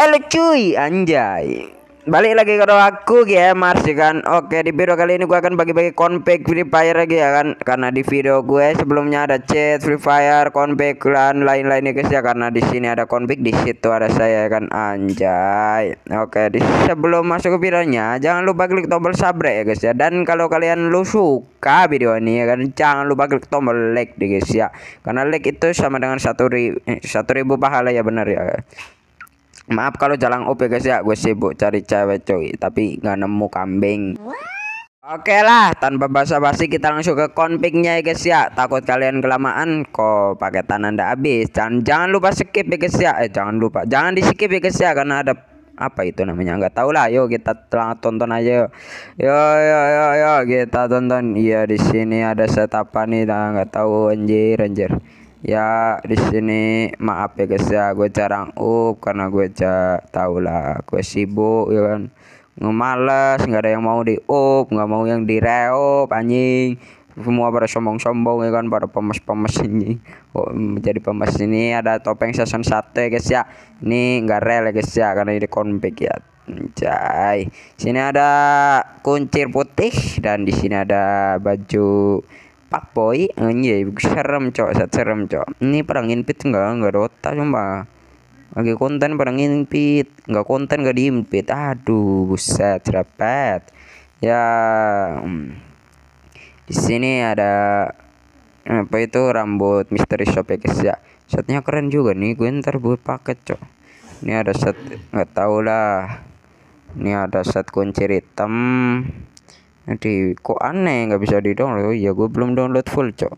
Elo cuy anjay Balik lagi ke aku Mars ya kan Oke di video kali ini gua akan bagi-bagi konfig Free Fire lagi ya kan Karena di video gue sebelumnya ada chat Free Fire konfig dan lain-lainnya guys ya Karena di sini ada konfig di situ ada saya ya kan Anjay Oke di sebelum masuk ke videonya Jangan lupa klik tombol subscribe ya guys ya Dan kalau kalian lu suka video ini ya kan Jangan lupa klik tombol like deh ya guys ya Karena like itu sama dengan satu, ribu eh, satu ribu pahala ya benar ya Maaf kalau jalan OP guys ya, gue sibuk cari cewek cuy, tapi nggak nemu kambing. Oke lah, tanpa basa-basi kita langsung ke konfliknya ya guys ya. Takut kalian kelamaan kok paketan anda habis. Jangan jangan lupa skip ya guys ya. Eh jangan lupa, jangan di skip ya guys ya karena ada apa itu namanya nggak tahu lah yuk kita tonton aja yuk yo yo yo yo kita tonton iya di sini ada setapan nih nggak tahu anjir anjir ya di sini maaf ya guys ya gue jarang up karena gue ja, tau lah gue sibuk ya kan ngemales nggak ada yang mau di up nggak mau yang di reup anjing semua pada sombong-sombong ya kan pada pemes-pemes ini oh, menjadi pemes ini ada topeng season 1 ya guys ya ini nggak rel ya guys ya karena ini konflik ya cai Sini ada kuncir putih dan di sini ada baju Pak Boy anjay iya, serem cok set serem cok ini perangin pit enggak enggak dota cuma lagi konten perang impit enggak konten enggak diimpit aduh buset rapet ya mm, di sini ada apa itu rambut misteri shop ya guys ya setnya keren juga nih gue ntar buat paket cok ini ada set nggak tau lah ini ada set kunci hitam jadi kok aneh nggak bisa di download? Oh ya gue belum download full cok.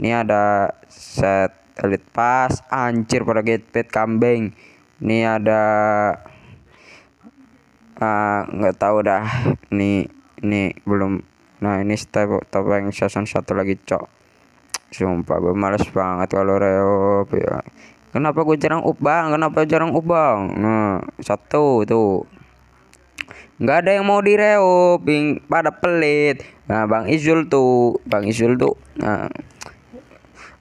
Ini ada set elite pass anjir pada gatepad kambing. Ini ada ah, nggak uh, tahu dah. Ini ini belum. Nah ini step topeng season satu lagi cok. Sumpah gue males banget kalau reo ya. Kenapa gue jarang ubang? Kenapa jarang ubang? Nah, satu tuh nggak ada yang mau direo ping pada pelit nah bang Izul tuh bang Izul tuh nah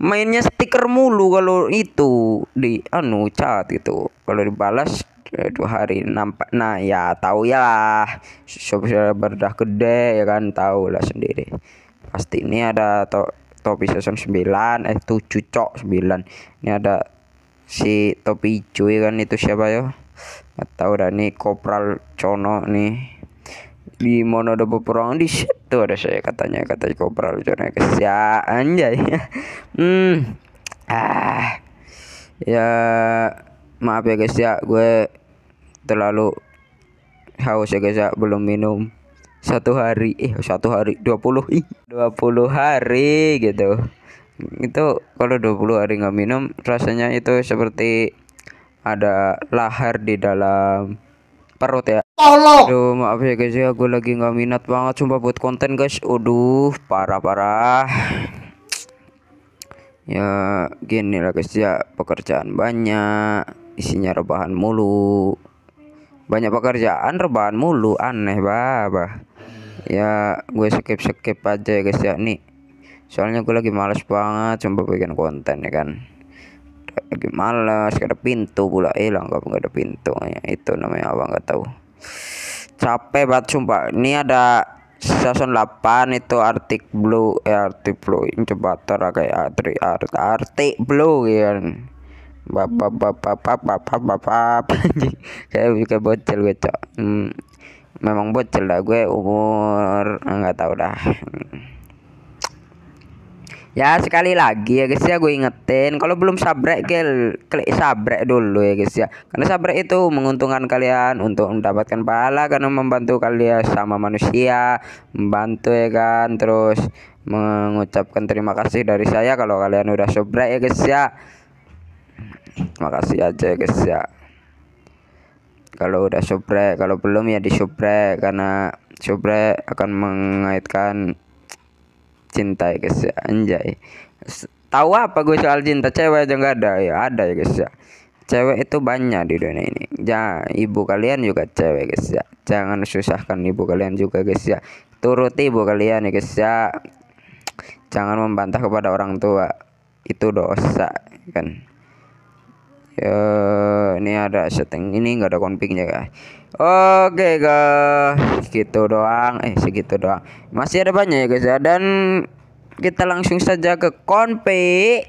mainnya stiker mulu kalau itu di anu cat itu kalau dibalas eh, dua hari nampak nah ya tahu ya lah subscriber dah gede ya kan tahu lah sendiri pasti ini ada to topi season 9 eh 7 cok 9 ini ada si topi cuy ya kan itu siapa yo atau udah nih Kopral Cono nih di mono ada peperangan di situ ada saya katanya kata Kopral Cono ya anjay hmm ah ya maaf ya guys ya gue terlalu haus ya guys ya belum minum satu hari eh satu hari dua 20 ih puluh hari gitu itu kalau puluh hari nggak minum rasanya itu seperti ada lahar di dalam perut ya tolong aduh maaf ya guys ya gue lagi nggak minat banget coba buat konten guys aduh parah parah ya gini lah guys ya pekerjaan banyak isinya rebahan mulu banyak pekerjaan rebahan mulu aneh babah ya gue skip skip aja ya guys ya nih soalnya gue lagi males banget coba bikin konten ya kan lagi malas gak ada pintu pula hilang eh, nggak ada pintu ya, itu namanya apa nggak tahu capek banget sumpah ini ada season 8 itu artik blue eh artik blue ini coba kayak artik art artik blue ya bapak bapak bapak bapak bapak saya juga bocil gue cok hmm, memang bocil lah gue umur nggak tahu dah Ya sekali lagi ya guys ya gue ingetin kalau belum sabrek gel klik sabrek dulu ya guys ya. Karena sabrek itu menguntungkan kalian untuk mendapatkan pahala karena membantu kalian sama manusia, membantu ya kan. Terus mengucapkan terima kasih dari saya kalau kalian udah sabrek ya guys ya. Makasih aja ya guys ya. Kalau udah sobrek kalau belum ya disubrek karena sobrek akan mengaitkan cinta ya guys ya anjay tahu apa gue soal cinta cewek aja nggak ada ya ada ya guys ya cewek itu banyak di dunia ini ya ibu kalian juga cewek guys ya jangan susahkan ibu kalian juga guys ya turuti ibu kalian ya guys ya jangan membantah kepada orang tua itu dosa kan Eh, ini ada setting ini nggak ada confignya guys oke okay, guys gitu doang eh segitu doang masih ada banyak ya guys ya dan kita langsung saja ke config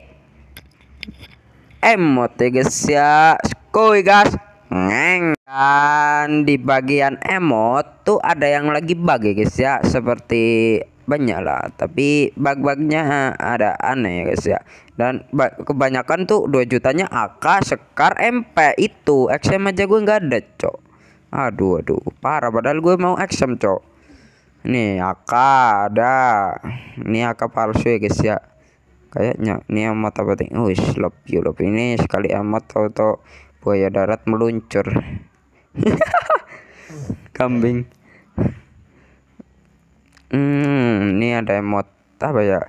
emot ya guys ya skoy guys Neng. Dan di bagian emot tuh ada yang lagi bug ya, guys ya seperti banyak lah tapi bug-bugnya ada aneh ya guys ya dan kebanyakan tuh 2 jutanya AK Sekar MP itu XM aja gue nggak ada cok aduh aduh parah padahal gue mau XM cok nih AK ada ini AK palsu ya guys ya kayaknya ini amat apa ting wis love you love ini sekali amat tau buaya darat meluncur kambing hmm ini ada emot apa ya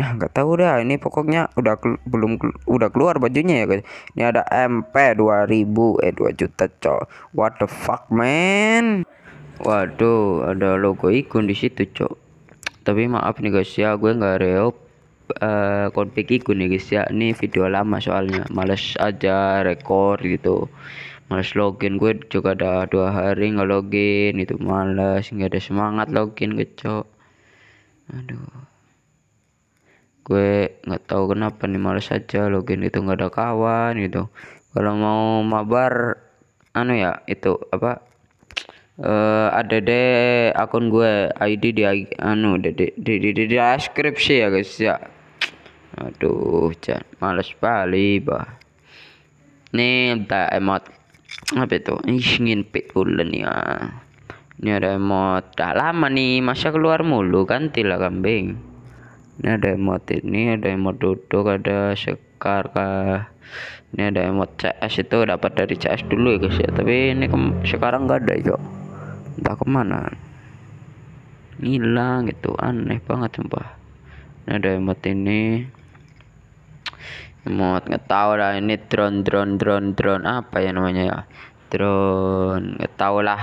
ah, nggak tahu dah ini pokoknya udah belum udah keluar bajunya ya guys ini ada MP 2000 eh 2 juta cok what the fuck man waduh ada logo ikon di situ cok tapi maaf nih guys ya gue nggak reop uh, eh, konflik ikon nih guys ya ini video lama soalnya males aja rekor gitu males login gue juga ada dua hari nggak login itu males nggak ada semangat login kecok aduh gue nggak tahu kenapa nih males aja login itu nggak ada kawan gitu kalau mau mabar anu ya itu apa uh, ada deh akun gue ID di anu di di di, di, di deskripsi ya guys ya aduh jangan males pali bah nih entah emot apa itu ingin pikulan ya ini ada emot dah lama nih masa keluar mulu kan tila kambing ini ada emot ini ada emot duduk ada sekar kah ini ada emot CS itu dapat dari CS dulu ya guys ya tapi ini sekarang nggak ada yo entah kemana hilang gitu aneh banget sumpah ini ada emot ini emot nggak tahu lah ini drone drone drone drone apa ya namanya ya drone nggak tahu lah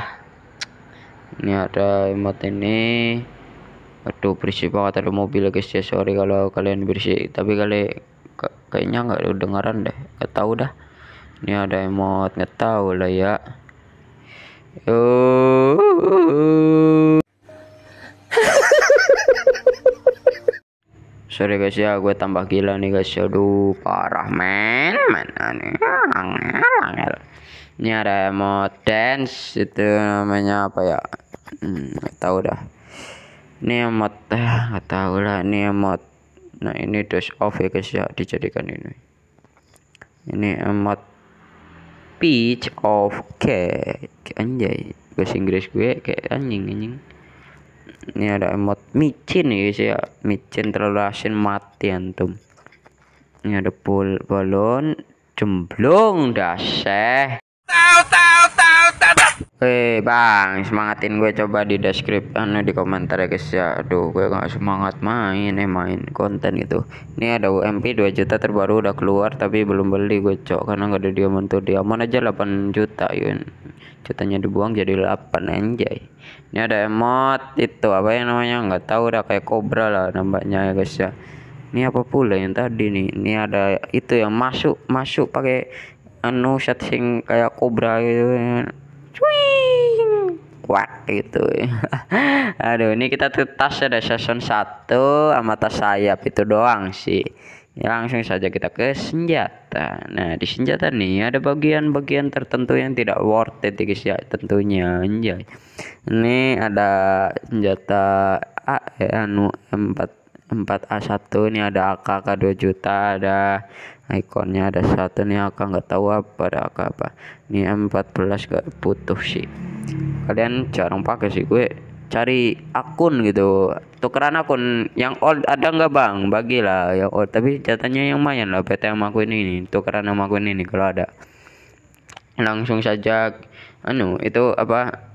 ini ada emot ini aduh berisik banget ada mobil guys ya sorry kalau kalian berisik tapi kali kayaknya nggak dengaran deh nggak tahu dah ini ada emot nggak tahu lah ya oh Sorry guys ya, gue tambah gila nih guys. Aduh, parah men. men nih? Angel, Ini ada mode dance itu namanya apa ya? Hmm, gak tahu dah. Ini emot, ah, gak tahu lah. Ini emot. Nah ini dash off ya guys ya, dijadikan ini. Ini emot peach of cake. Anjay, guys Inggris gue kayak anjing anjing ini ada emot micin ya guys ya micin terlalu asin mati antum ini ada bol balon jemblong daseh tahu tahu Hei bang, semangatin gue coba di deskripsi anu di komentar ya guys ya. Aduh, gue gak semangat main eh main konten gitu. Ini ada UMP 2 juta terbaru udah keluar tapi belum beli gue cok karena gak ada diamond tuh diamond aja 8 juta yun. Jutanya dibuang jadi 8 anjay. Ini ada emot itu apa yang namanya nggak tahu udah kayak kobra lah nampaknya ya guys ya. Ini apa pula yang tadi nih? Ini ada itu yang masuk masuk pakai anu setting kayak kobra gitu. Ya Cuing. Wah itu, ya. Aduh ini kita tuh tas ya, ada season 1 sama tas sayap itu doang sih ya, Langsung saja kita ke senjata Nah di senjata nih ada bagian-bagian tertentu yang tidak worth it guys ya tentunya anjay Ini ada senjata A, eh, anu 4 4A1 ini ada AK 2 juta ada ikonnya ada satu nih akan nggak tahu apa ada apa ini M14 gak butuh sih kalian jarang pakai sih gue cari akun gitu tukeran akun yang old ada nggak bang bagilah yang old tapi catanya yang mayan lah PT sama aku ini nih tukeran sama aku ini nih kalau ada langsung saja anu itu apa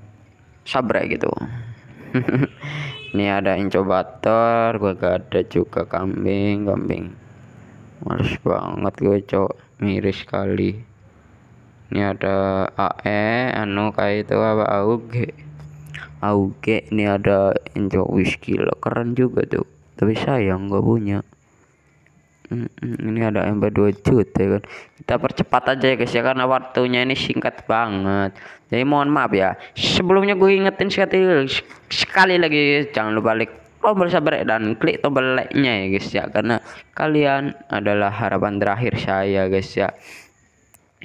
sabre gitu ini ada incubator gue gak ada juga kambing kambing males banget gue cok miris kali. ini ada AE anu kayak itu apa AUG AUG ini ada enjo whisky lo keren juga tuh tapi sayang gak punya ini ada MP2 juta ya kan kita percepat aja ya guys ya karena waktunya ini singkat banget jadi mohon maaf ya sebelumnya gue ingetin sekali, sekali lagi jangan lupa like tombol subscribe dan klik tombol like-nya ya guys ya karena kalian adalah harapan terakhir saya guys ya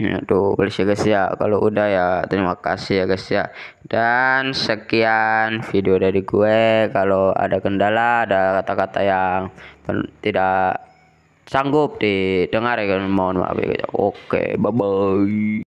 Aduh, please ya guys ya. Kalau udah ya terima kasih ya guys ya. Dan sekian video dari gue. Kalau ada kendala, ada kata-kata yang tidak sanggup didengar ya mohon maaf ya guys. Oke, bye bye.